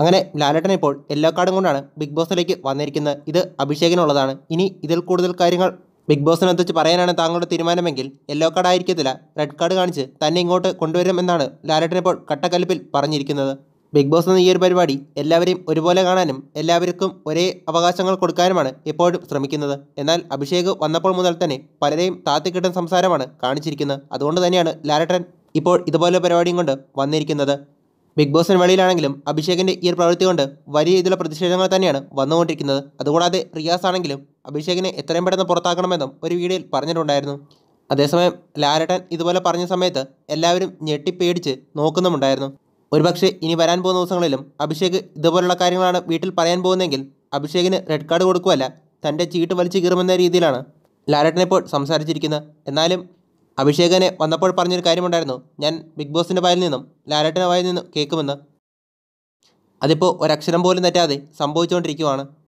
അങ്ങനെ ലാലേട്ടൻ ഇപ്പോൾ യെല്ലോ കാർഡും കൊണ്ടാണ് ബിഗ് ബോസിലേക്ക് വന്നിരിക്കുന്നത് ഇത് അഭിഷേകിനുള്ളതാണ് ഇനി ഇതിൽ കൂടുതൽ കാര്യങ്ങൾ ബിഗ് ബോസിനെത്തിച്ച് പറയാനാണ് താങ്കളുടെ തീരുമാനമെങ്കിൽ യെല്ലോ കാർഡ് ആയിരിക്കത്തില്ല റെഡ് കാർഡ് കാണിച്ച് തന്നെ ഇങ്ങോട്ട് കൊണ്ടുവരും എന്നാണ് ലാലേട്ടൻ ഇപ്പോൾ കട്ടക്കലിപ്പിൽ പറഞ്ഞിരിക്കുന്നത് ബിഗ് ബോസ് എന്ന ഈ ഒരു പരിപാടി എല്ലാവരെയും ഒരുപോലെ കാണാനും എല്ലാവർക്കും ഒരേ അവകാശങ്ങൾ കൊടുക്കാനുമാണ് എപ്പോഴും ശ്രമിക്കുന്നത് എന്നാൽ അഭിഷേക് വന്നപ്പോൾ മുതൽ തന്നെ പലരെയും താത്തിക്കിട്ടുന്ന സംസാരമാണ് കാണിച്ചിരിക്കുന്നത് അതുകൊണ്ട് തന്നെയാണ് ലാലേട്ടൻ ഇപ്പോൾ ഇതുപോലെ പരിപാടിയും കൊണ്ട് വന്നിരിക്കുന്നത് ബിഗ് ബോസിന് വെളിയിലാണെങ്കിലും അഭിഷേകിൻ്റെ ഈ ഒരു പ്രവൃത്തി കൊണ്ട് വലിയ രീതിയിലുള്ള പ്രതിഷേധങ്ങൾ തന്നെയാണ് വന്നുകൊണ്ടിരിക്കുന്നത് അതുകൂടാതെ റിയാസ് ആണെങ്കിലും അഭിഷേകിനെ എത്രയും പെട്ടെന്ന് പുറത്താക്കണമെന്നും ഒരു വീഡിയോയിൽ പറഞ്ഞിട്ടുണ്ടായിരുന്നു അതേസമയം ലാരട്ടൻ ഇതുപോലെ പറഞ്ഞ സമയത്ത് എല്ലാവരും ഞെട്ടിപ്പേടിച്ച് നോക്കുന്നുമുണ്ടായിരുന്നു ഒരുപക്ഷെ ഇനി വരാൻ പോകുന്ന ദിവസങ്ങളിലും അഭിഷേക് ഇതുപോലുള്ള കാര്യങ്ങളാണ് വീട്ടിൽ പറയാൻ പോകുന്നതെങ്കിൽ അഭിഷേകിന് റെഡ് കാർഡ് കൊടുക്കുകയല്ല തൻ്റെ ചീട്ട് വലിച്ചു കീറുമെന്ന രീതിയിലാണ് ലാലട്ടൻ ഇപ്പോൾ സംസാരിച്ചിരിക്കുന്നത് എന്നാലും അഭിഷേകനെ വന്നപ്പോൾ പറഞ്ഞൊരു കാര്യമുണ്ടായിരുന്നു ഞാൻ ബിഗ് ബോസിൻ്റെ വായിൽ നിന്നും ലാലേട്ടൻ്റെ വായിൽ നിന്നും കേൾക്കുമെന്ന് അതിപ്പോൾ ഒരക്ഷരം പോലും തെറ്റാതെ സംഭവിച്ചുകൊണ്ടിരിക്കുവാണ്